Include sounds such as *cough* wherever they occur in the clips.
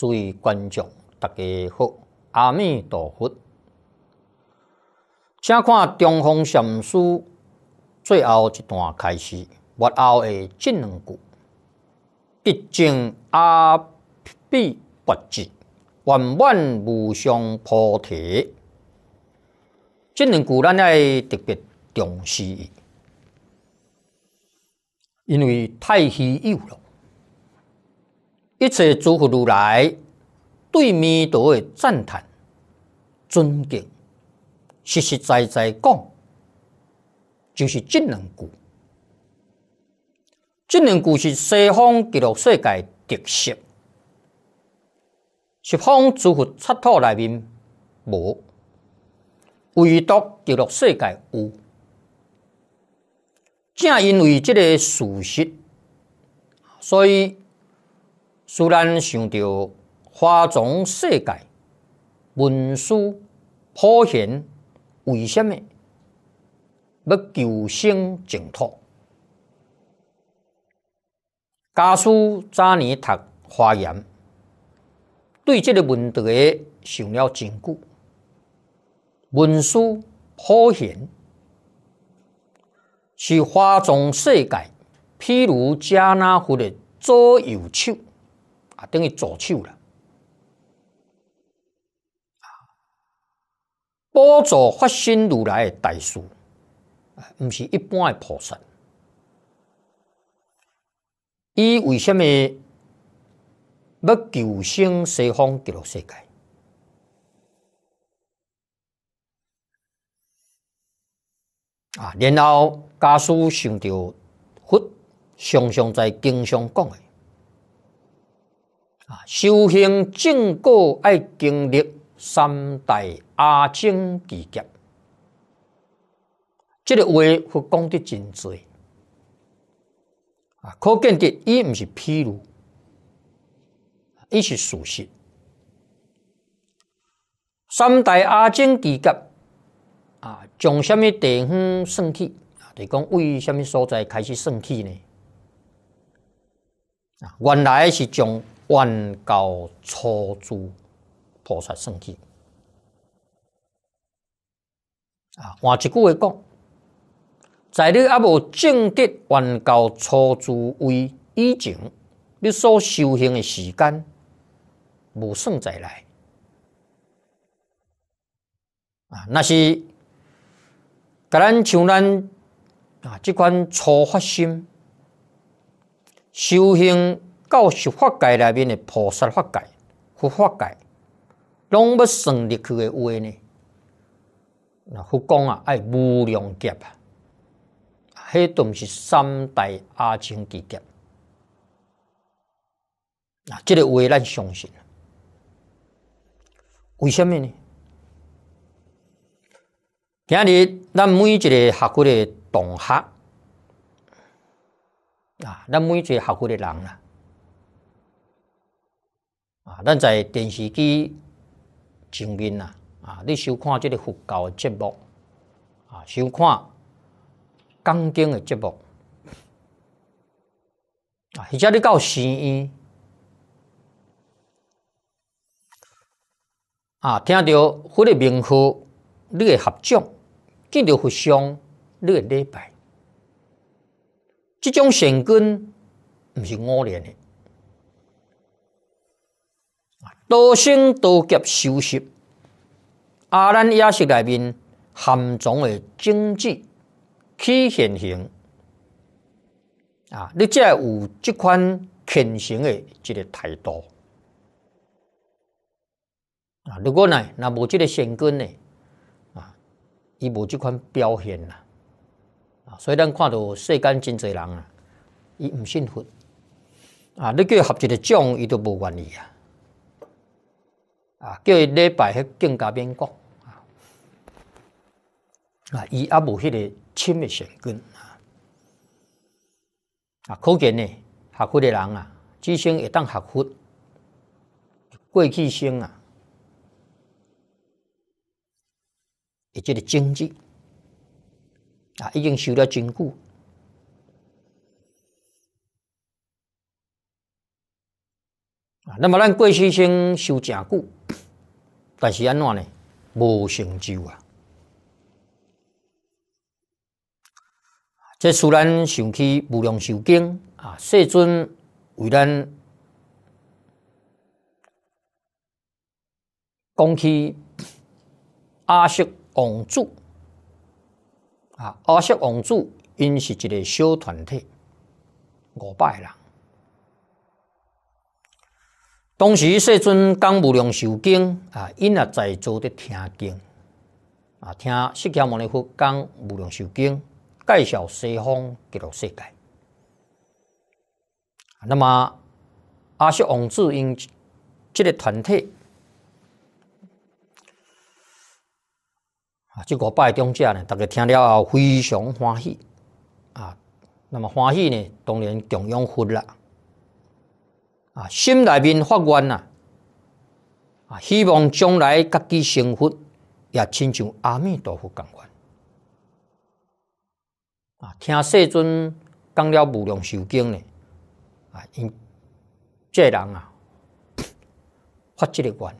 注意观众，大家好，阿弥陀佛。请看《中方禅师》最后一段开始，末后的这两句：“毕竟阿弥陀佛，万万无上菩提。”这两句咱要特别重视，因为太稀有了。一切诸佛如来对弥陀的赞叹、尊敬，实实在在讲，就是这两句。这两句是西方极乐世界特色，西方诸佛净土里面无，唯独极乐世界有。正因为这个事实，所以。虽然想到花中世界，文殊、普贤，为什么要求生净土？家书早年读华严，对这个问题想了真久。文殊、普贤是花中世界，譬如迦那佛的左右手。等于左手了，啊！波佐发心如来的大事，啊，唔是一般的菩萨。伊为什么要救生西方极乐世界？啊，然后家师想着，佛常常在经上讲的。啊，修行正果要经历三代阿僧祇劫，这个话不讲得真准啊！可见的亦毋是披露，亦是事实。三代阿境地劫啊，从虾米地方胜起啊？对，讲为虾米所在开始胜起呢？啊，原来是从。万教初祖菩萨圣迹啊！换一句话讲，在你阿无正得愿教初祖为以前你所修行的时间，无算再来啊！那是，甲咱像咱啊，这款初发心修行。教修法界内面的菩萨法界、佛法界，拢要算入去的话呢。那佛讲啊，爱无量劫啊，那等是三大阿僧祇劫啊，这个话难相信。为什么呢？今日咱每一个学会的同学啊，咱每一个学会的人啊。咱在电视机前面呐，啊，你收看即个佛教诶节目，啊，收看讲经诶节目，啊，或者你到寺院，啊，听到佛的名号，你的合掌，见到佛像，你的礼拜，这种善根毋是五年的。多生多劫，修习阿难也是内面含藏的正知去现行啊！你即有即款虔诚的即个态度啊！如果呢，那无即个善根呢？啊，伊无即款表现啦啊！所以咱看到世间真侪人啊，伊唔信佛啊！你叫合一个奖，伊都无愿意啊！啊，叫伊礼拜去更加免讲啊！啊，伊啊，无迄个深诶善根啊！啊，可见呢，学佛诶人啊，积星会当学佛，过去生啊，诶，即个经济啊，已经修了真久。啊。那么咱过去生修正久，但是安怎呢？无成就啊！这使然想起《无量寿经》啊，世尊为咱讲起阿舍王子啊，阿舍王子因是一个小团体五百人。当时世尊讲无量寿经啊，因也在座的听经啊，听释迦牟尼佛讲无量寿经，介绍西方极乐世界。那么阿修王子因这个团体啊，这个拜中者呢，大家听了后非常欢喜啊。那么欢喜呢，当然供养佛了。啊，心内面发愿呐，啊，希望将来家己生活也亲像阿弥陀佛咁愿。啊，听世尊讲了无量寿经呢，啊，因这人啊，发这个愿。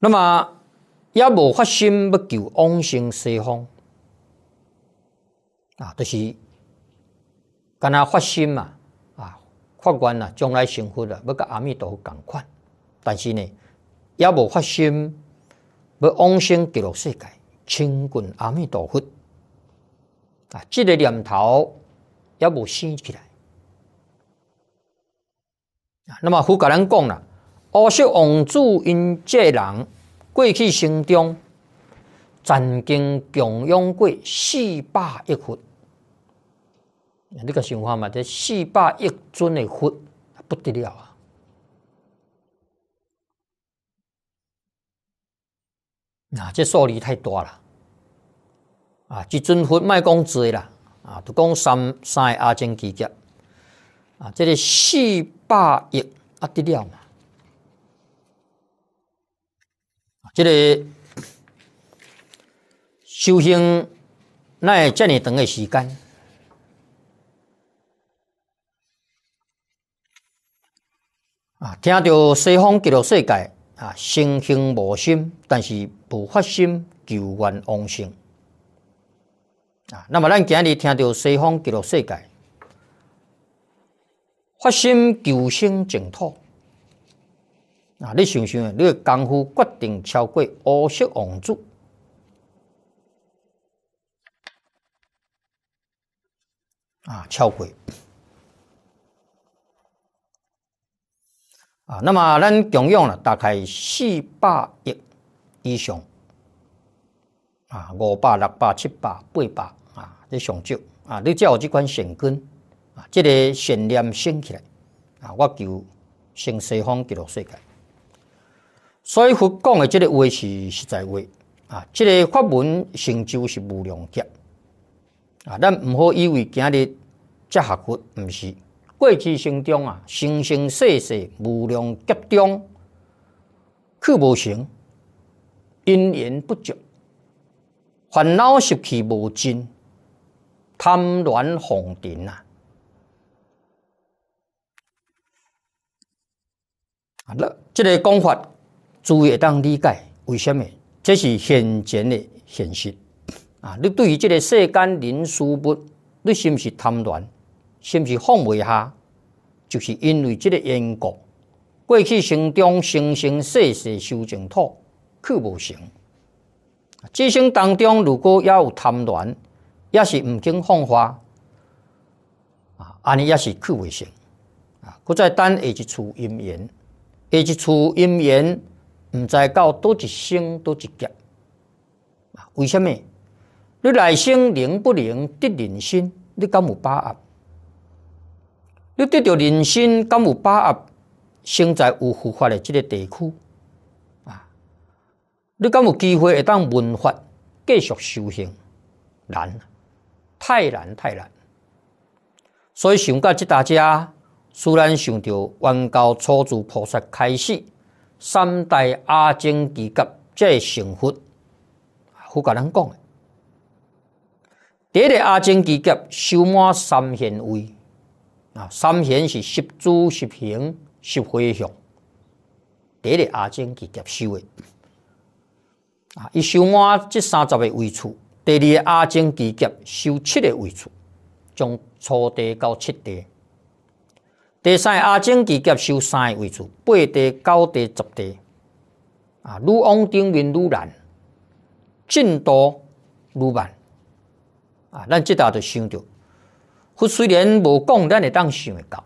那么，也无发心，不救往生西方。啊，就是。干阿发心嘛，啊，法官呐，将来成佛了，要甲阿弥陀佛同款。但是呢，也无发心，要往生极乐世界，亲近阿弥陀佛啊！这个念头也无生起来啊。那么佛教人讲啦，我是王子因这人过去生中，曾经供养过四百亿佛。你个想看嘛？这四百亿尊的佛不得了啊！啊，这数字太大了啊！一尊佛卖讲资啦啊，都讲三三阿尖几角啊，这个四百亿啊，得了嘛！这个修行那会这么长的时间。啊，听到西方极乐世界，啊，心胸无心，但是不发心求愿往生。啊，那么咱今日听到西方极乐世界，发心求生净土。啊，你想想，你功夫决定超过五色王子。啊，超过。啊，那么咱共用了大概四百亿以上，啊，五百、六百、七百、八百啊，这上少啊，你只要有这款善根啊，这个善念升起来啊，我就升西方极乐世界。所以佛讲的这个话是实在话啊，这个法门成就是无量劫啊，咱唔好以为今日这学佛，唔是。过去生中啊，生生世世无量劫中去无成，因缘不具，烦恼习气无尽，贪恋红尘啊！啊，那这个讲法，注意当理解为什么？这是现前的现实啊！你对于这个世间人事物，你是不是贪恋？是毋是放不下，就是因为即个因果。过去生中生生世世修净土，去无成。即生当中如果也有贪恋，也是毋敬放花啊，安尼也是去未成啊。搁再下一处因缘，下一处因缘，毋知到倒一生倒一劫啊？为什么？你来生能不能得人心？你敢有把握？你得到人生敢有把握生在有佛法的即个地区啊？你敢有机会当闻法，继续修行难，太难太难。所以想到这大家，自然想到原高初祖菩萨开始三代阿僧集结，这成佛，佛甲人讲的，第一个阿僧集劫修满三贤位。啊，三贤是十主、十行、十回向，第二阿境级接收的啊，满三十个位次，第二阿境级接收七个位次，从初地到七地，第三阿境级接收三个位次，八地、九地、十地啊，愈往顶面愈难，进度愈慢啊，咱这下就想到。佛虽然无讲咱会当想会到，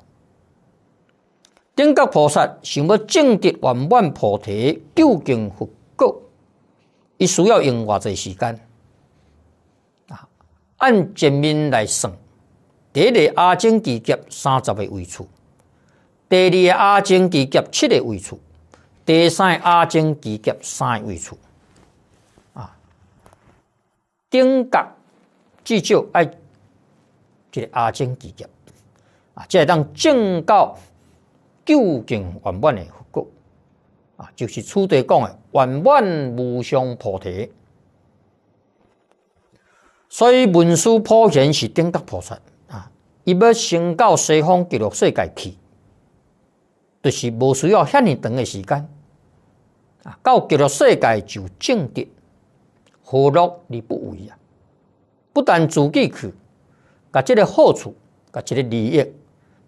顶国菩萨想要证得圆满菩提，究竟佛果，伊需要用偌济时间啊？按前面来算，第一个阿僧祇劫三十个位处，第二个阿僧祇劫七个位处，第三个阿僧祇劫三位处啊。顶国至少要。这阿境境界啊，这当正告究竟圆满的佛果啊，就是初地讲的圆满无上菩提。所以文殊普贤是顶格菩萨啊，一要升到西方极乐世界去，就是不需要遐尔长的时间啊，到极乐世界就正定，何乐而不为啊？不但自己去。甲即个好处，甲即个利益，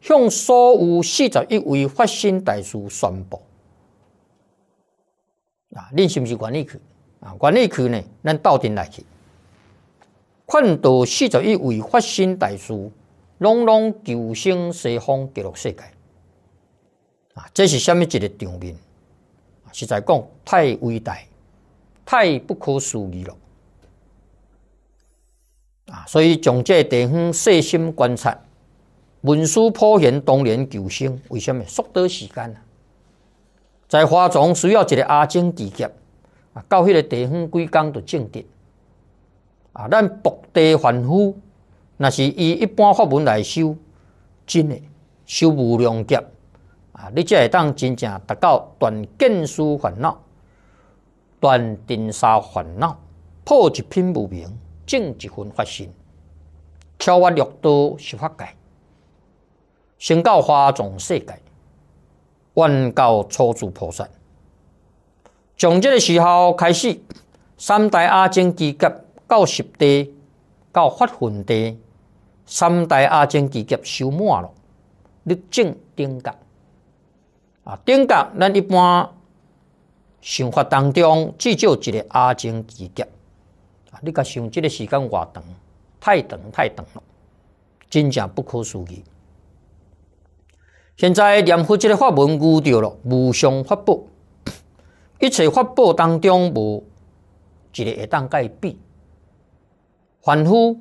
向所有四十一位发身大师宣布啊！恁是毋是愿意去啊？愿意去呢？咱斗阵来去，看到四十一位发身大师，拢拢求生西方极乐世界啊！这是什么一个场面啊？实在讲，太伟大，太不可思议了。啊，所以从这地方细心观察，文殊普贤当年求生，为什么缩短时间啊？在花丛需要一个阿精地劫啊，到迄个地方几纲就正定啊，咱博地凡夫，若是以一般法门来修，真诶修无量劫啊，你才会当真正达到断见思烦恼、断定杀烦恼、破一品无明。正一份发心，超越六道十法界，升到花种世界，愿到初住菩萨。从这个时候开始，三代阿境集结到十地，到发分地，三代阿境集结修满了，你正顶格。啊，顶格，咱一般生活当中至少一个阿境集结。啊！你甲想，这个时间偌长，太长，太长了，真正不可思议。现在念佛即个法门枯到了，无相法布，一切法布当中无一个会当伊比。凡夫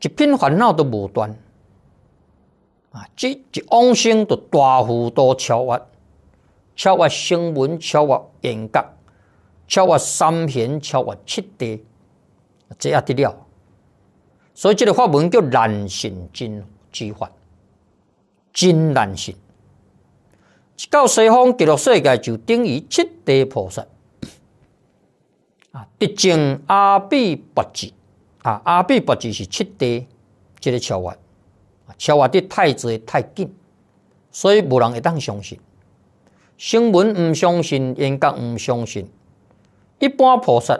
一片烦恼都无断，啊！即一往生都大幅度超越，超越声闻，超越缘觉。超越三贤，超越七地，这也得了。所以这个法门叫难行真之法，真难行。到西方极乐世界就等于七地菩萨啊，毕竟阿弥陀吉啊，阿弥陀吉是七地这个超越，超越的太侪太紧，所以无人会当相信，新闻毋相信，演讲毋相信。一般菩萨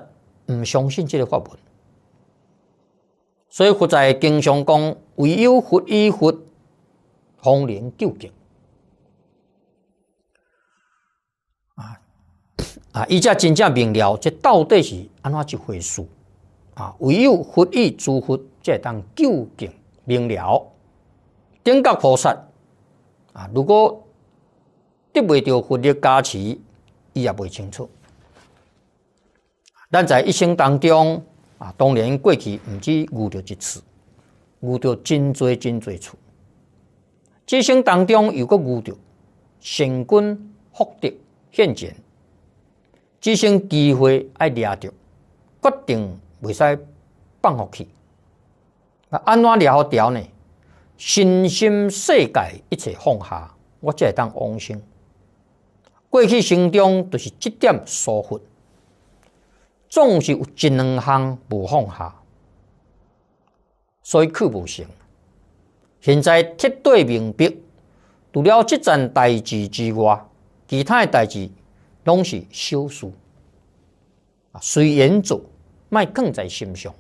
毋相信这个法门，所以佛在经常讲，唯有佛依佛，方能救竟。啊 *coughs* 啊，伊才真正明了，这到底是安怎一回事？啊，唯有佛依诸佛，会当救竟明了。顶高菩萨啊，如果得未到佛的加持，伊也未清楚。咱在一生当中啊，当然过去毋止遇到一次，遇到真多真多次。一生当中有搁遇到，成功、获得、现前，一生机会爱抓着，决定袂使放落去。啊，安怎了好掉呢？身心世界一切放下，我会当往生。过去心中著是即点疏忽。总是有一两行无放下，所以去无成。现在铁对明白，除了这件代志之外，其他代志拢是小事啊，随缘做，卖放在心上。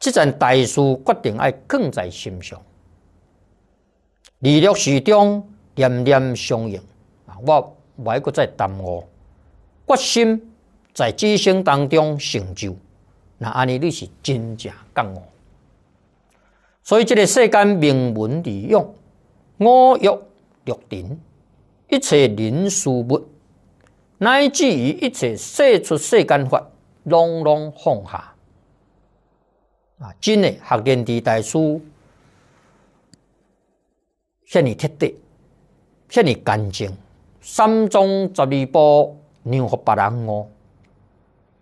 这件大事决定爱放在心上，利落时中，念念相应啊，我外国再耽误决心。在修行当中成就，那安尼你是真正觉悟。所以，这个世间名闻利用、五欲六尘、一切人事物，乃至于一切世出世间法，拢拢放下啊！真诶，学念地大师，献你彻底，献你干净。三中十二波，让可不人我。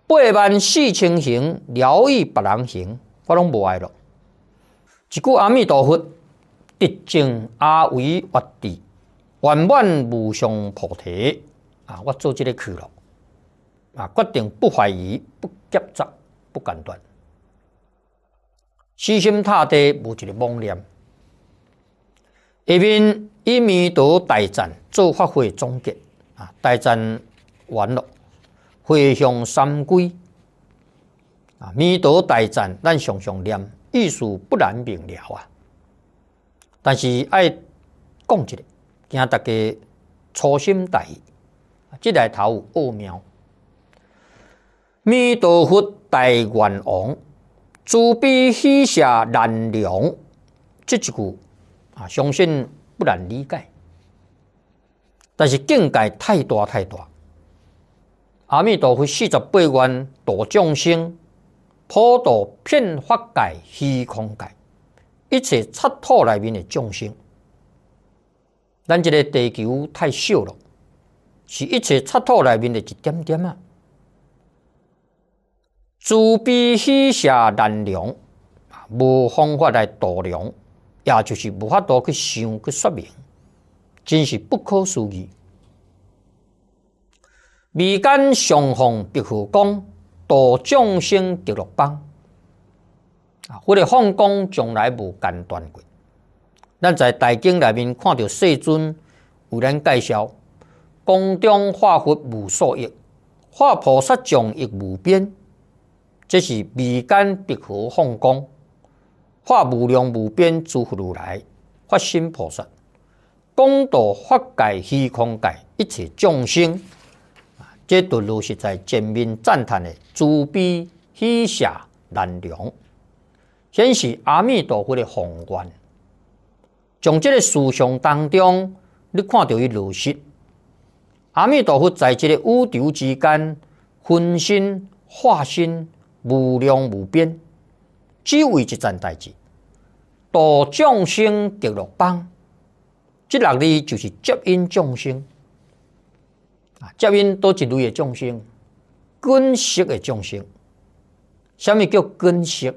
八万四千行，疗愈别人行，我拢无爱咯。一句阿弥陀佛，得证阿维佛地，圆满无上菩提啊！我做即个去了啊！决定不怀疑，不急躁，不间断，死心塌地无一个妄念。一面一弥陀大战做发挥总结啊！大战完了。回向三归啊，弥陀大赞，咱常常念，意思不难明了啊。但是爱讲一个，惊大家粗心大意，即来有奥妙。弥陀佛大愿王，慈悲喜舍难量，这一句啊，相信不难理解。但是境界太大太大。阿弥陀佛，四十八愿度众生，普度遍法界虚空界一切刹土内面的众生。咱即个地球太小了，是一切刹土内面的一点点啊！自比虚舍难量，无方法来度量，也就是无法度去想去说明，真是不可思议。眉间上奉白毫光，度众生得乐邦。啊，佛的放光从来无间断过。咱在大经内面看到世尊有咱介绍，光中化佛无数亿，化菩萨众亦无边。这是眉间白毫放光，化无量无边诸佛如来，发心菩萨，功德法界虚空界，一切众生。这都如是在前面赞叹的诸比喜舍难量，显示阿弥陀佛的宏愿。从这个思想当中，你看到伊如是，阿弥陀佛在这个五宙之间，分身化身无量无边，只为一件代志，度众生得乐帮。这六里就是接引众生。啊，这边都一类的众生，根识的众生。什么叫根识？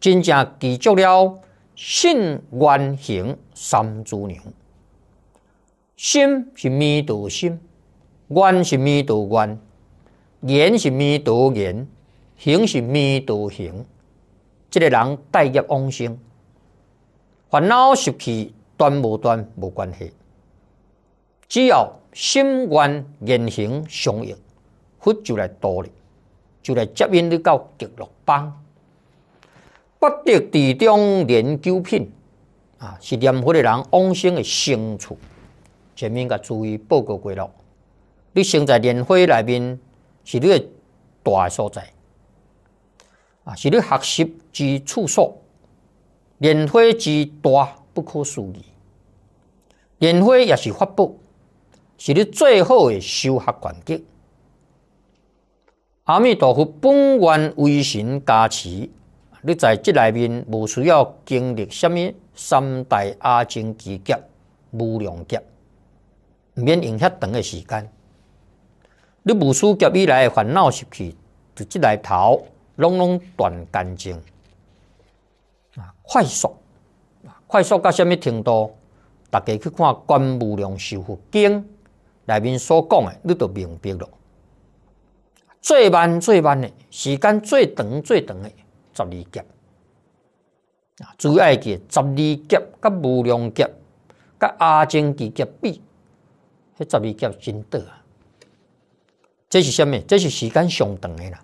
真正记住了性、愿、行三诸行。心是弥途心，愿是弥途愿，言是弥途言，行是弥途行。这个人大业往生，烦恼习气断无断无关系。只要心愿言行相应，佛就来度你，就来接引你到极乐邦。不得地中莲九品啊，是念佛的人往生的生处。前面甲注意报告过了，你生在莲花内面，是你的大所在啊，是你学习之处所。莲花之大不可思议，莲花也是法宝。是你最好的修学环境。阿弥陀佛，本愿威神加持，你在这内面无需要经历什么三大阿僧之劫、无量劫，毋免用遐长的时间。你无数劫以来的烦恼习气，伫即内头拢拢断干净啊！快速啊！快速到什么程度？大家去看《观无量寿佛经》。内面所讲的，你都明白了。最慢最慢的时间，最长最长的十二劫啊！最爱诶十二劫，甲无量劫、甲阿境地劫比，迄十二劫真短啊！这是什么？这是时间上长的啦。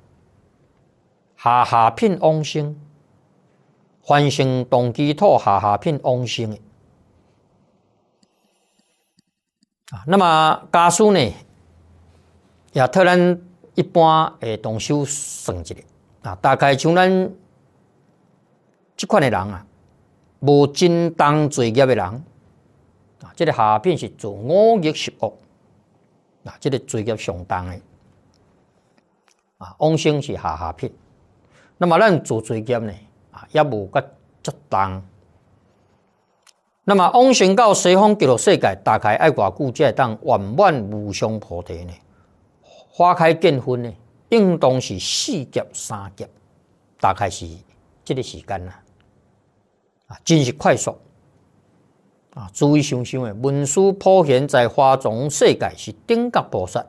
下下品往生，凡生同居土下下品往生。啊，那么家属呢？也特然一般会动手算一个啊，大概像咱即款的人啊，无正当罪业的人啊，这个下品是做五逆十恶啊，这个罪业相当的啊，往生是下下品。那么咱做作业呢啊，也无甲足当。那么往生到西方极乐世界，大概爱久才会当圆满无上菩提呢？花开见分呢？应当是四劫三劫，大概是这个时间呢？啊，真是快速啊！注意想想诶，文殊普贤在花中世界是顶格菩萨，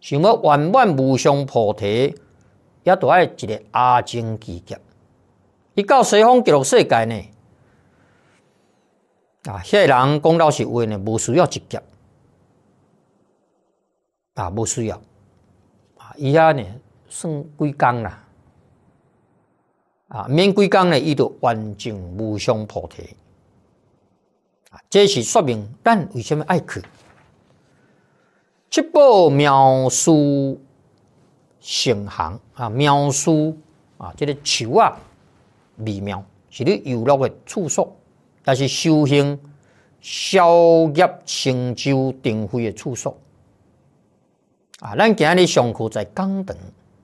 想要圆满无上菩提，也得爱一个阿精极劫。伊到西方极乐世界呢？啊，迄个人讲老实话呢，无需要积极，啊，无需要，啊，伊遐呢算归工啦，啊，免归工呢，伊就完全无相菩提，啊，这是说明咱为什么爱去。七宝妙述成行啊，妙述啊，这个树啊，微妙是你游乐的处所。那是修行、消业、成就定慧的处所啊！咱今日上课在讲堂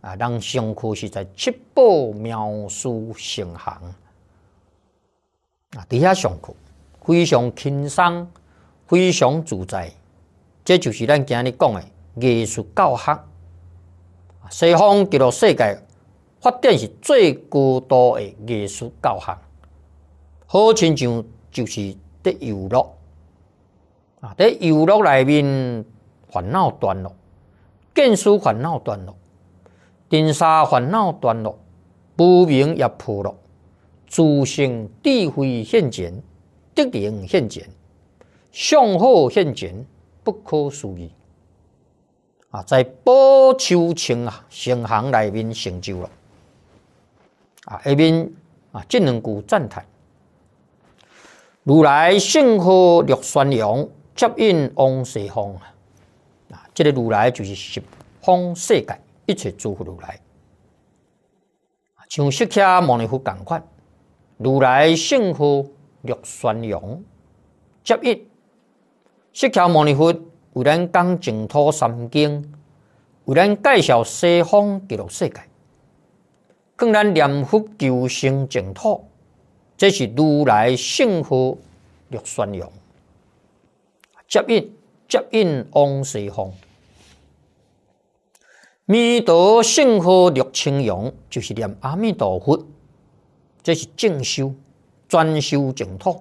啊，咱上课是在七宝妙术行行啊，底下上课非常轻松、非常自在，这就是咱今日讲的艺术教学。西方极乐世界发展是最高度的艺术教学。好亲像就是伫游乐啊，伫游乐内面烦恼断了，见思烦恼断了，尘沙烦恼断了，无明也破了，自性智慧现前，德灵现前，相好现前，不可思议啊！在波丘清啊成行内面成就了啊，下面啊，这两句赞叹。如来圣火六宣扬，接引往西方。啊，这个如来就是十方世界一切诸佛如来。像释迦牟尼佛同款。如来圣火六宣扬，接引释迦牟尼佛为咱讲净土三经，为咱介绍西方极乐世界，更咱念佛求生净土。这是如来圣火六宣扬，接引接引往西方，弥陀圣号六清扬，就是念阿弥陀佛，这是净修专修净土。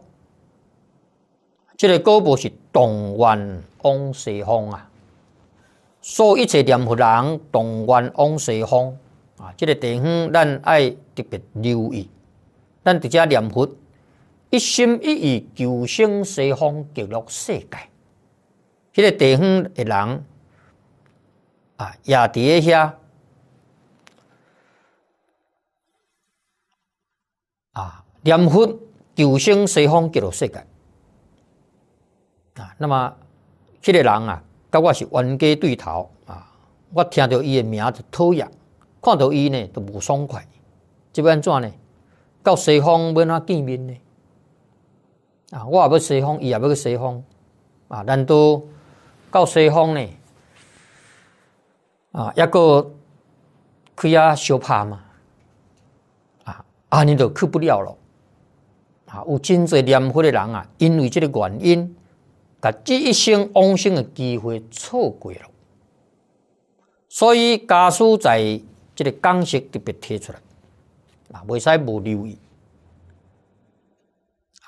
这个歌步是动愿往西方啊，所一切念佛人动愿往西方啊，这个地方咱爱特别留意。咱伫遮念佛一心一意求生西方极乐世界，迄个地方诶人啊，也伫诶遐啊念佛求生西方极乐世界啊。那么，迄个人啊，甲我是冤家对头啊。我听到伊诶名就讨厌，看到伊呢就无爽快。即要安怎呢？到西方要哪见面呢？啊，我也要西方，伊啊要去西方，啊，难道到西方呢？啊，抑个去啊相拍嘛，啊，安尼都去不了咯。啊，有真侪念佛的人啊，因为即个原因，甲这一生往生的机会错过了，所以家属在这个讲席特别提出来。啊，未使无留意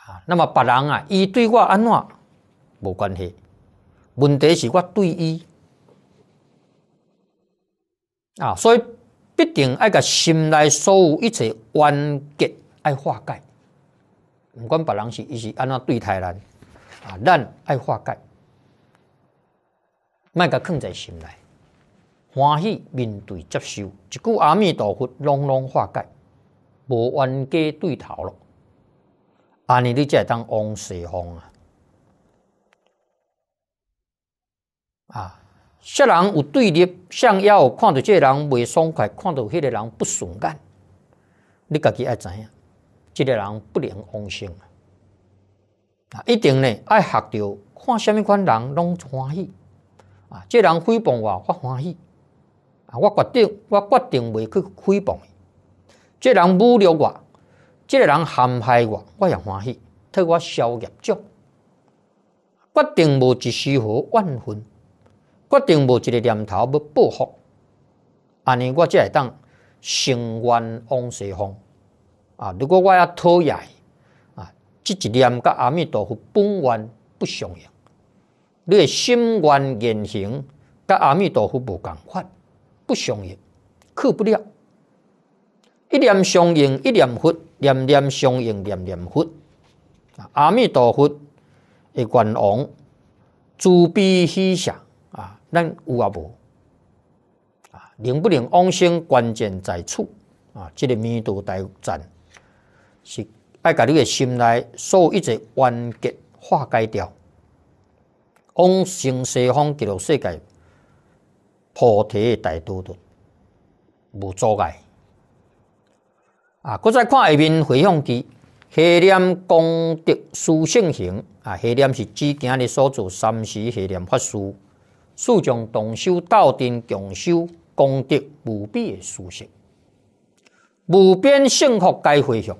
啊！那么别人啊，伊对我安怎无关系？问题是我对伊啊，所以必定爱甲心内所有一切冤结爱化解，毋管别人是伊是安怎对待咱啊，咱爱化解，莫甲藏在心内，欢喜面对接受，一句阿弥陀佛，拢拢化解。无冤家对头咯。安尼你才会当往西方啊！啊！说人有对立，想要看到这个人袂爽快，看到迄个人不顺眼，你家己爱知影，这个人不良风性啊！一定呢，爱学着看什么款人拢欢喜啊！这人诽谤我，我欢喜啊！我决定，我决定袂去诽谤。伊。这人侮辱我，这人陷害我，我也欢喜，替我消业障。决定无一丝毫怨恨，决定无一个念头要报复。安尼我才会当心愿往西方。啊，如果我要讨厌，啊，这一念跟阿弥陀佛本愿不相应，你的心愿言行跟阿弥陀佛无共款，不相应，去不了。一念相应，一念佛，念念相应，念念佛。阿弥陀佛的愿王，诸比喜舍啊，咱有阿无？啊，能不能往生，关键在此啊。这个弥陀大战，是要甲你的心内所有一切完结化解掉。往生西方极乐世界，菩提大度度无阻碍。啊！再看下面回向期。黑念功德殊胜行啊！黑念是指今日所做三时黑念法事，四种同修斗阵共修功德无比的殊胜，无边幸福该回向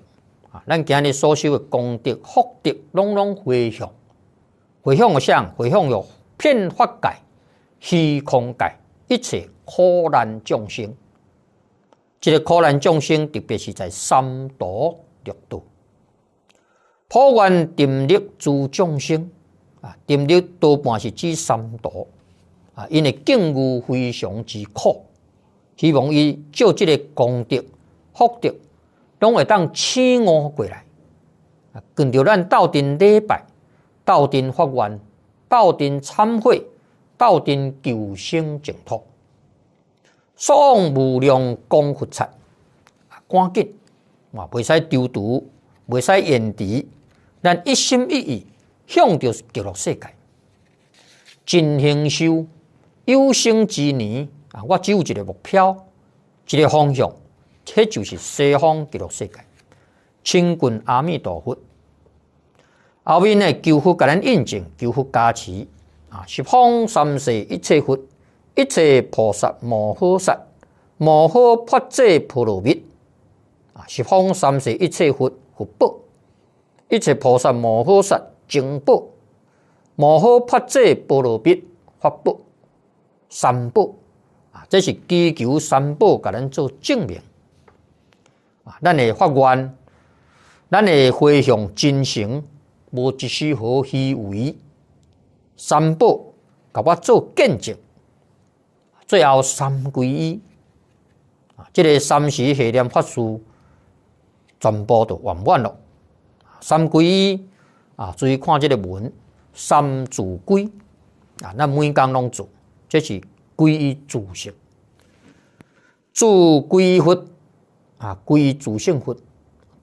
啊！咱今日所修的功德福德，拢拢回向，回向啥？回向哟，遍法界虚空界一切苦难众生。即个苦难众生，特别是在三度、六度、普愿定力、诸众生啊，定力多半是指三度啊，因为境遇非常之苦，希望伊借即个功德、福德，拢会当起我过来啊，跟着咱斗阵礼拜、斗阵发愿、斗阵忏悔、斗阵求生净土。诵无量功德财，赶紧嘛袂使丢毒，袂使延迟，咱一心一意向着极乐世界真行修。有生之年啊，我只有一个目标，一个方向，这就是西方极乐世界。亲近阿弥陀佛，后面呢，求佛给咱印证，求佛加持啊，十方三世一切佛。一切菩萨摩诃萨，摩诃发智波罗蜜啊，十方三世一切佛，佛宝；一切菩萨摩诃萨，净宝；摩诃发智波罗蜜，法宝；三宝啊，这是祈求三宝，甲咱做证明啊。咱的法官，咱的法向真诚，无一丝毫虚伪。三宝甲我做见证。最后三归依啊，这个三时血念法书全部都完完了。三归依啊，注意看这个文三主归啊，那每工拢做，这是归依自性，助归佛啊，归主性佛，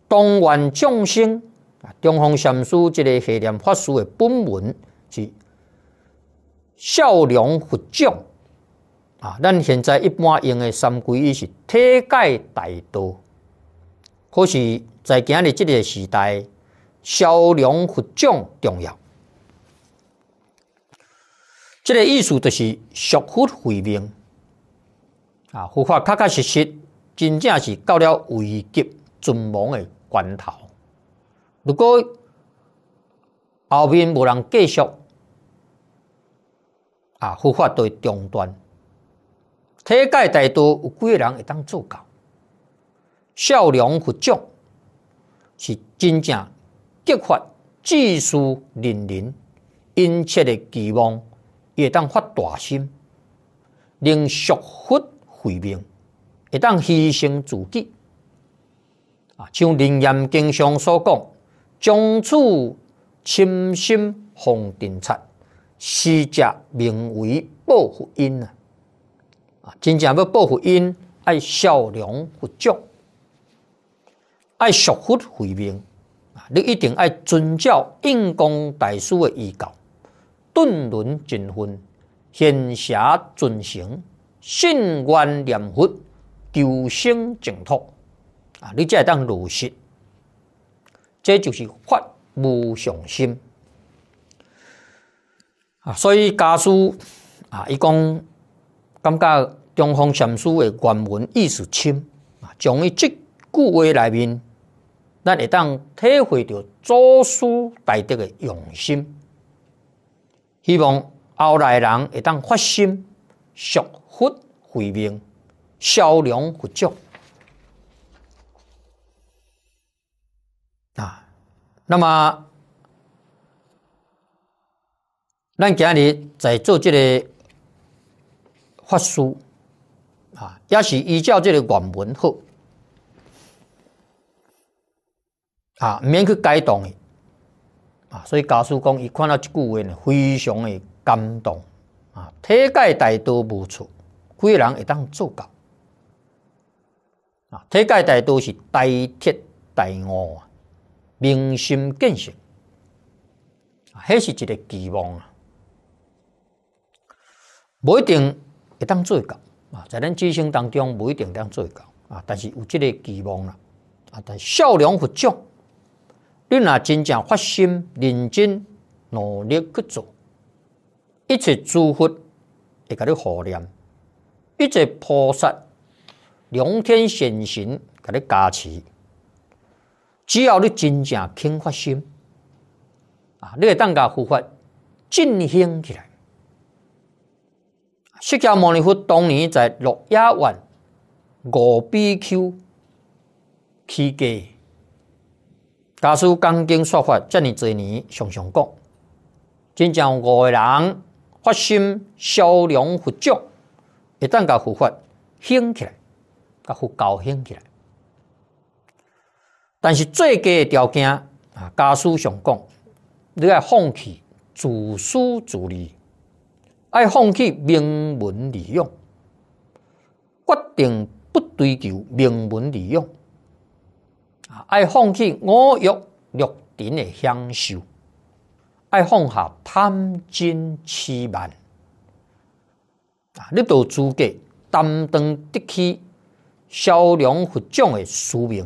当愿众生啊，中方禅师这个血念法书的本文是孝良佛将。啊，咱现在一般用的三规一是体改大道，可是，在今日这个时代，销量扩张重要。这个意思就是俗复回民啊，佛法确确实实真正是到了危急存亡的关头。如果后面无人继续啊，佛法会终端。世界大多有几个人会当做到，孝良佛祖是真正激发志士仁人殷切的期望，会当发大心，令俗福回命，会当牺牲自己。啊，像林岩经上所讲：“将此清心奉顶察，施者名为报佛恩。啊。”真正要报复因，爱孝良佛教，爱惜福慧民啊！你一定爱遵照印光大师的遗教，顿轮尽分，现写准行，信愿念佛，求生净土啊！你才会当落实，这就是法无上心啊！所以家书啊，伊讲。感觉《中方禅师的原文意思深啊，从伊这句话内面，咱会当体会到祖师大德的用心，希望后来人会当发心，学佛慧命，消融、佛教啊。那么，咱今日在做这个。法师啊，也是依照这个原文好啊，免去改动啊。所以家叔讲，伊看到这句话呢，非常的感动啊。体解大多无错，贵人也当做到啊。体解大多是大贴大悟啊，明心见性，还是一个期望啊，不一定。会当做到啊，在咱人生当中不一定当做到啊，但是有即个期望啦啊。但孝良佛教，你若真正发心、认真、努力去做，一切祝福会甲你护念，一切菩萨、龙天显神甲你加持。只要你真正肯发心啊，你会当甲佛法进行起来。释迦牟尼佛当年在六亚湾五 BQ 起家，家师讲经说法，这么多年常常讲，真正五个人发心修良佛觉，一旦甲佛法兴起来，甲佛教兴起来。但是最低条件啊，大师常讲，你要放弃自私自利。爱放弃名门利用，决定不追求名门利用。啊！爱放弃五欲六尘的享受，爱放下贪嗔痴慢。啊！你有资格担当得起骁良佛将的使命。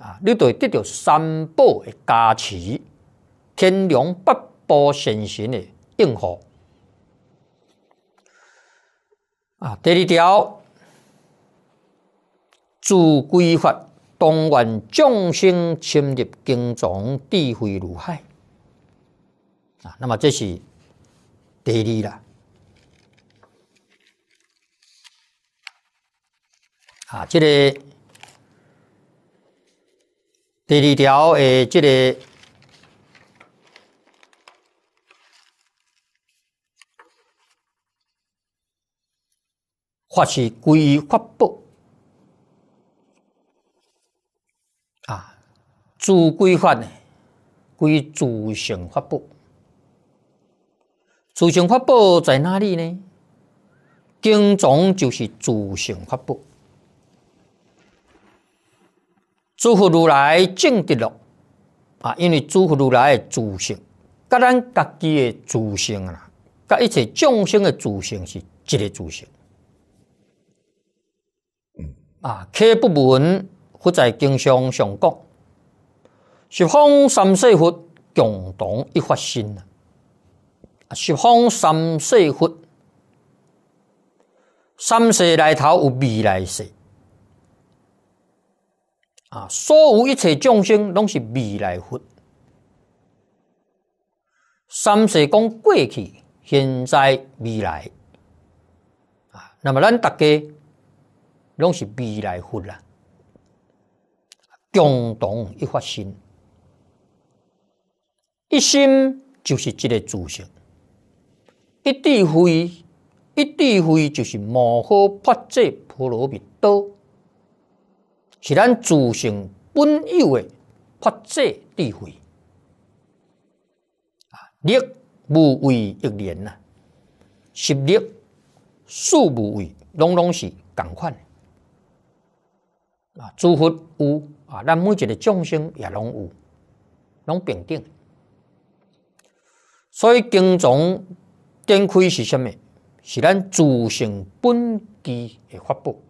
啊！你对得到三宝的加持，天龙八部神仙的应和。啊！第二条，自规佛，当愿众生，深入经藏，智慧如海。啊，那么这是第二啦。啊，即个第二条诶，即个。发是规发布啊，自规范呢？归自性法布，自性法布在哪里呢？经总就是自性法布。诸佛如来正的了啊，因为诸佛如来的自性，各咱家己的自性啊，跟一切众生的自性是一个自性。啊，刻不闻，佛在经上上讲，十方三世佛共同一发心啊，十方三世佛，三世来头有未来世啊，所有一切众生拢是未来佛，三世讲过去、现在、未来啊，那么咱大家。拢是未来佛啦，共同一发心，一心就是即个自性，一智慧，一智慧就是摩诃法若波罗蜜多，是咱自性本有的法智智慧。啊，力无为一念呐，实力数无为，拢拢是共款。啊，诸佛有啊，咱每一个众生也拢有，拢平等。所以经藏展开是什？么是咱自性本具的发布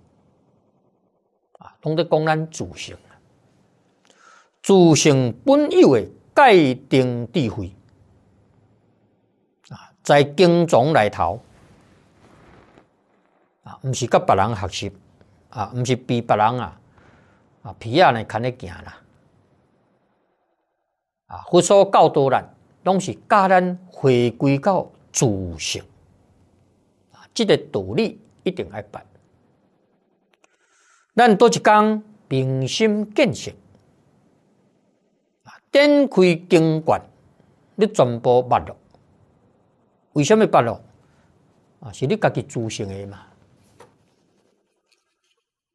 啊，拢在讲咱自性，自性本有的界定智慧啊，在经藏来头啊，毋是甲别人学习啊，毋是逼别人啊。啊，皮啊，来看一件啦！啊，佛说教多啦，拢是教咱回归到自性。啊，这个道理一定爱办。咱多只讲平心见性。啊，点开经卷，你全部捌了。为什么捌了？啊，是你家己自性诶嘛。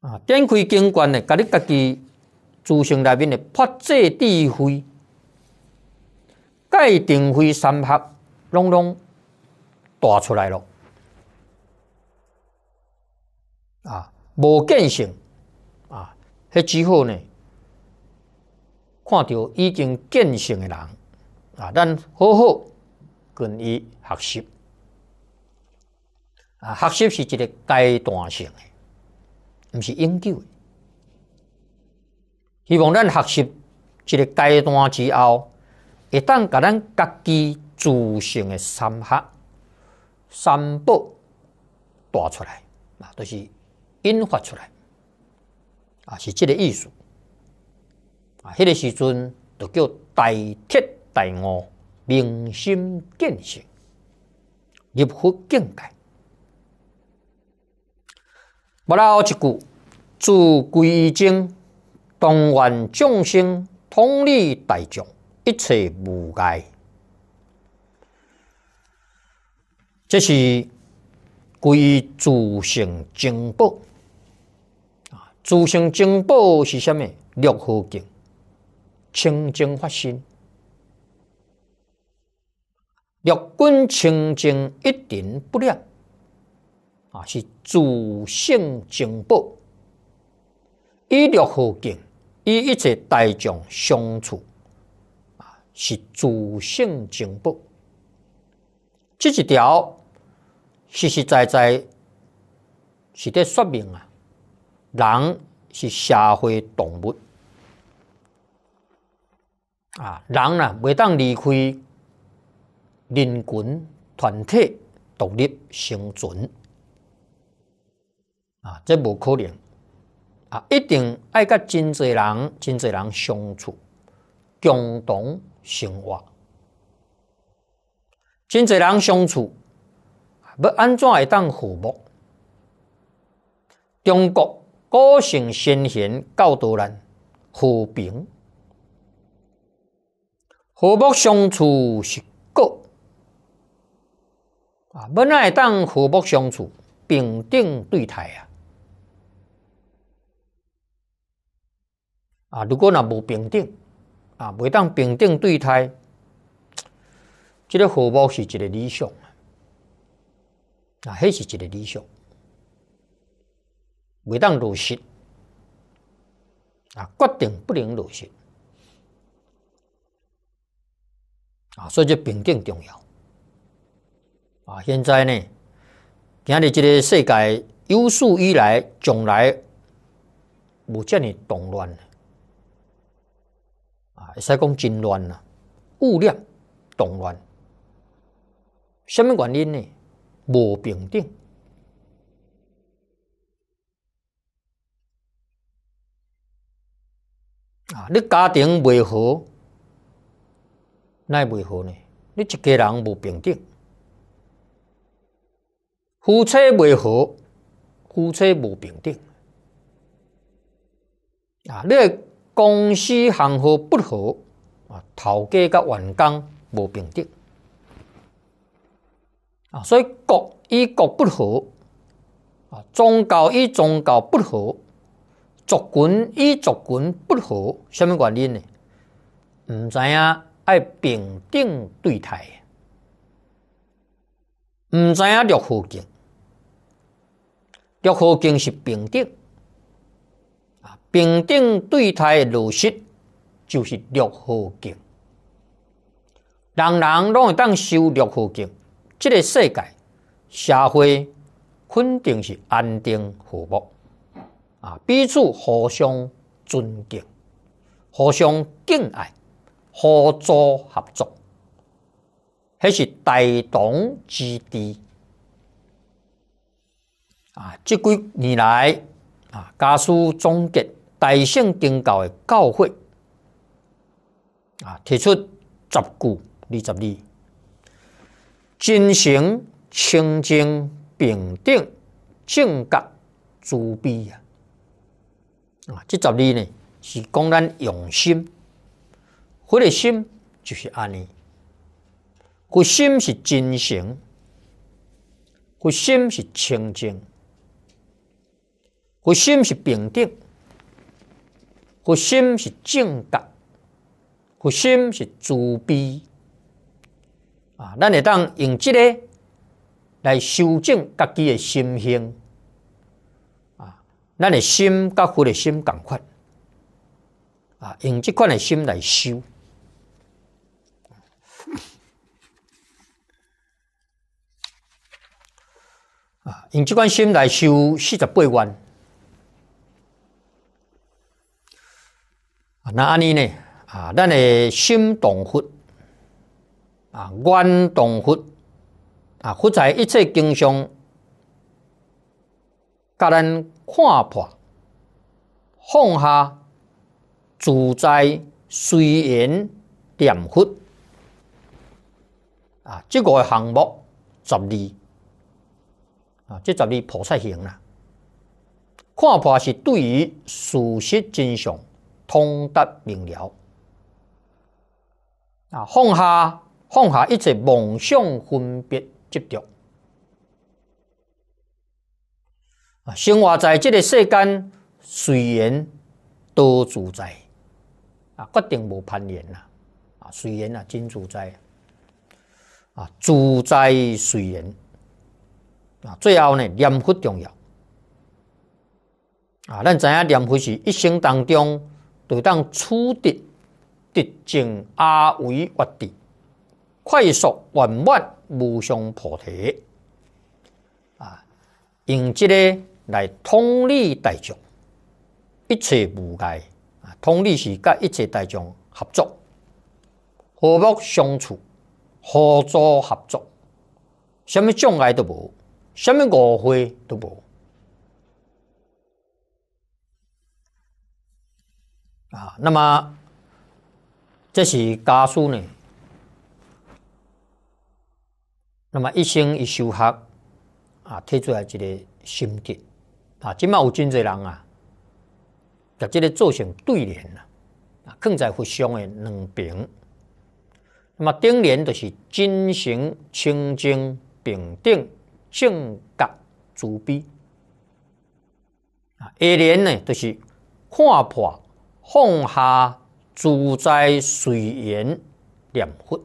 啊，点开经观呢，甲你家己自性内面的破戒智慧、戒定慧三合，拢拢带出来咯。啊，无见性啊，迄之后呢，看到已经见性的人啊，咱好好跟伊学习。啊，学习是一个阶段性。毋是永久诶，希望咱学习一个阶段之后，会当甲咱家己自性诶三合三宝带出来，啊，都是引发出来，啊，是即个意思。啊，迄个时阵就叫大彻大悟，明心见性，入佛境界。不了一句，祝归经，同愿众生同利大众，一切无碍。这是归自性真宝啊！自性真宝是啥物？六合敬，清净法心，六根清净一点不染。啊，是主性进步，以六合境，以一切大众相处，啊，是主性进步。这一条实实在在是在说明啊，人是社会动物啊，人啊，未当离开人群团体，独立生存。啊，这无可能！啊，一定爱甲真侪人、真侪人相处，共同生活。真侪人相处，要安怎会当和睦？中国个性先贤教多人，和平、和睦相处是国啊，要怎会当和睦相处，平等对待啊！啊，如果若无平等，啊，袂当平等对待，即个和睦是一个理想，啊，迄是一个理想，袂当落实，啊，决定不能落实，啊，所以这平等重要，啊，现在呢，今日即个世界有史以来从来无遮尔动乱。会使讲真乱啊，物料动乱，什么原因呢？无平等。啊！你家庭未好，会未和呢？你一家人无平等，夫妻未和，夫妻无平等。啊！你。公司行好不好啊，头家甲员工无平等啊，所以国与国不和啊，宗教与宗教不和，族群与族群不和，什么原因呢？毋知影爱平等对待，毋知影六合经，六合经是平等。啊，平等对待的落实就是六合境，人人拢有当修六合境，这个世界社会肯定是安定和睦啊，彼此互相尊敬、互相敬爱、互助合作，迄是大同之地啊！这几年来。啊，家书总结大圣经教的教诲啊，提出十句二十二，真诚、清净平等正觉慈悲啊！啊，这十二呢是讲咱用心，佛的心就是安尼，佛心是真诚，佛心是清净。核心是平等，核心是正觉，核心是慈悲啊！咱会当用即个来修正家己的心性啊！咱诶心甲佛的心共款。啊！用即款的心来修啊！用即款心来修四十八愿。那安尼呢？啊，咱诶心动佛，啊愿动佛，啊佛在一切经上，甲咱看破放下自在随缘念佛啊，这个项目十二啊，这十二菩萨行啦，看破是对于事实真相。通达明了，啊放下放下一切梦想分别执着，啊生活在这个世间随缘多自在，啊决定无攀缘啦，啊随缘啊真自在，啊自在随缘。啊最后呢念佛重要，啊咱知影念佛是一生当中。就当取得敌境阿维洼地，快速圆满无上菩提啊！用这个来通力大众，一切无碍啊！通力是甲一切大众合作、和睦相处、互助合作，什么障碍都无，什么误会都无。啊，那么这是家书呢？那么一生一修学啊，提出来一个心得啊。今嘛有真侪人啊，甲这个做成对联啊，啊，更在互相的两边。那么顶联就是金行清净平等正甲慈悲啊，下联呢就是看破。放下诸在水缘念佛，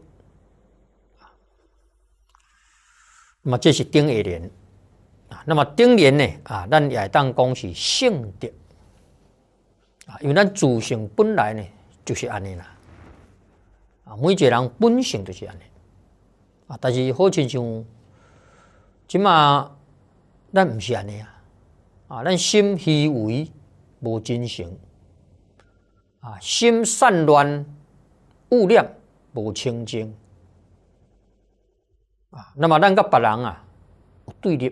那么这是丁一年啊。那么丁年呢啊？咱也当讲是性德啊，因为咱自性本来呢就是安尼啦啊。每一个人本性就是安尼啊，但是好亲像即码咱毋是安尼啊，啊，咱心虚伪无真诚。啊，心散乱，物量无清净啊。那么咱个别人啊，对立；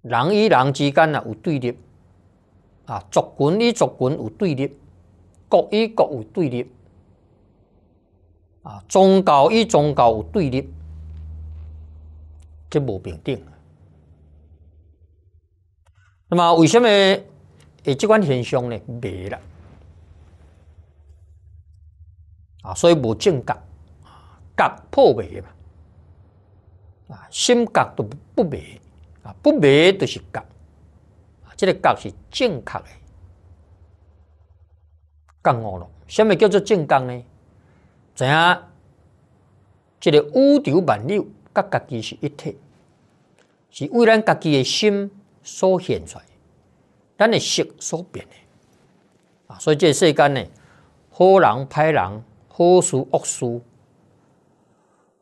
人与人之间啊，有对立；啊，族群与族群有对立，国与国有对立；啊，宗教与宗教有对立，这无平等。那么为什么？诶，这款现象呢，没啦！啊，所以无正觉，觉破灭嘛！啊，心觉都不没，啊，不没就是觉，啊，这个觉是正确的。觉悟了，什么叫做正觉呢？怎样？这个宇宙万有，甲家己是一体，是为咱家己的心所显出来。咱诶色所变的啊，所以这世间呢，好人歹人，好事恶事，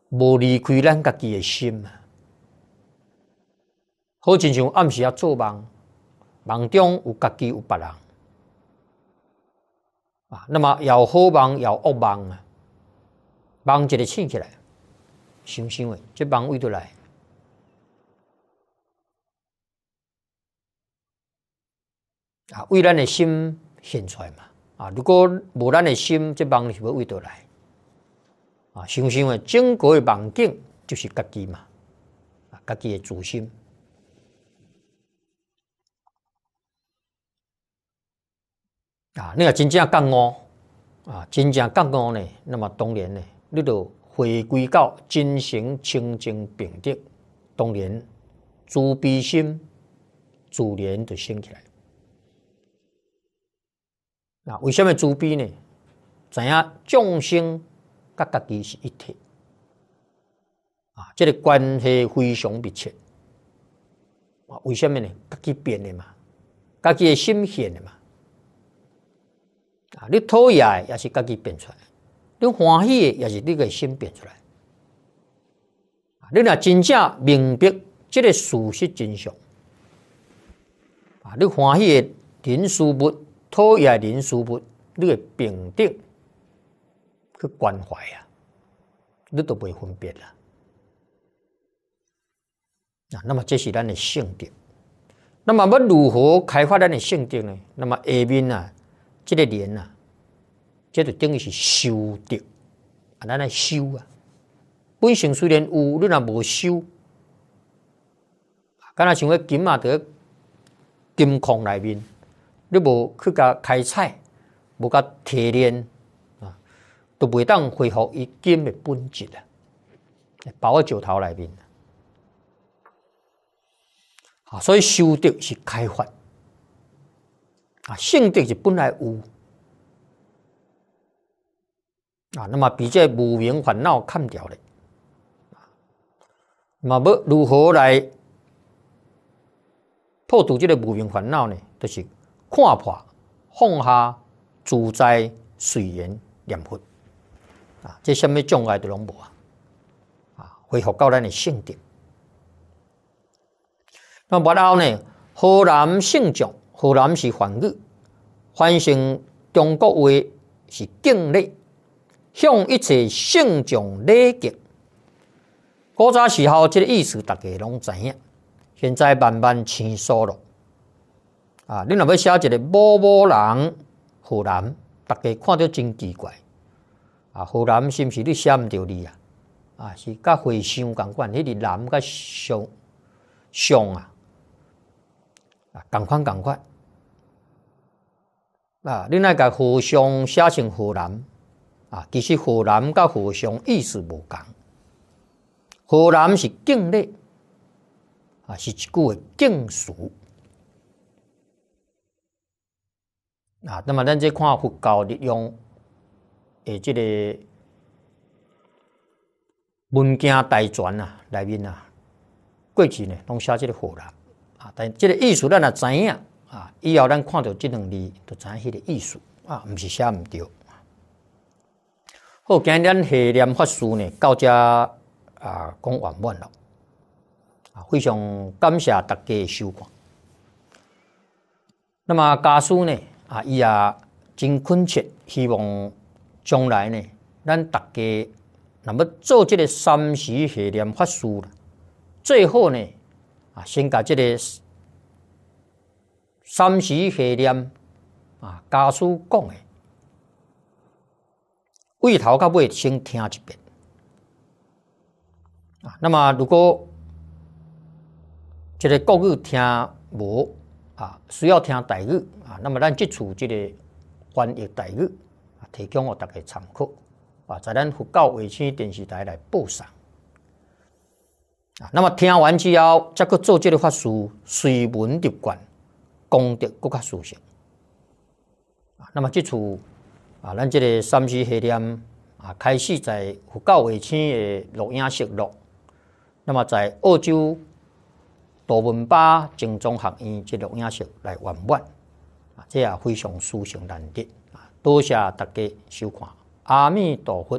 无离开咱家己的心啊。好亲像暗时要做梦，梦中有家己有别人啊，那么有好梦有恶梦啊，梦一个醒起来，想想诶，这梦为得来。啊，为咱的心显出来嘛！啊，如果无咱的心，这帮是为倒来啊！想想啊，整个的网境就是家己嘛！啊，家己的主心啊，你若真正干悟，啊，真正干悟呢？那么当然呢，你就回归到真诚、清净平等，当然慈悲心自然就升起来。那为什么慈悲呢？知影众生甲自己是一体啊？这个关系非常密切。啊，为什么呢？自己变的嘛，自己的心变的嘛。啊，你讨厌的也是自己变出来，你欢喜的也是己个心变出来。啊，你若真正明白这个事实真相，啊，你欢喜人事物。讨厌人事物，你诶平等去关怀啊，你都袂分别啦。啊，那么这是咱的性德。那么要如何开发咱的性德呢？那么下面啊，这个莲啊，这就等于是修德啊，咱来修啊。本性虽然有，你若无修，敢若成为金马的金矿内面。你无去甲开采，无甲提炼，啊，都未当恢复已金的本质啊，包括石头内面啊。所以修德是开发，啊，性德是本来有，啊，那么比这无明烦恼砍掉咧，啊，那么要如何来破除这个无明烦恼呢？就是。看破放下，自在随缘念佛啊！这什么障碍都拢无啊！啊，恢复到咱的性德。那然后呢？河南圣众，河南是梵语，翻成中国话是敬礼，向一切圣众礼敬。古早时候这个意思，大家拢知影。现在慢慢清楚了。啊，你若要写一个某某人河南，大家看着真奇怪。啊，河南是毋是你写毋着字啊？啊，是甲会写共款，迄个难甲相写啊。啊，共款共款。啊，你若甲河尚写成河南，啊，其实河南甲河尚意思无共。河南是境内，啊，是一句诶境俗。啊，那么咱这看佛教利用诶，即个《文件大全啊，内面啊，过去呢，拢写即个火啦。啊，但即个意思咱也知影啊，以后咱看到即两字，就知影迄个意思啊，毋是写毋对。好，今日咱下念法书》呢，到遮啊，讲完满咯。啊，非常感谢大家收看。那么，家书呢？啊，伊也真恳切，希望将来呢，咱大家那么做即个三时邪念法师最好呢，啊，先甲即个三时邪念啊，家属讲诶，开头到尾先听一遍啊。那么如果即个国语听无？啊，需要听傣语啊，那么咱即次即个翻译傣语啊，提供给大家参考啊，在咱佛教卫星电视台来播送啊。那么听完之后，再去做即个法事，随文入观，功德更较殊胜啊。那么这次啊，咱即个三时黑念啊，开始在佛教卫星的录音室录，那么在澳洲。杜文巴正中学院这录影室来玩玩，啊，这也非常殊胜难得啊！多谢大家收看，阿弥陀佛。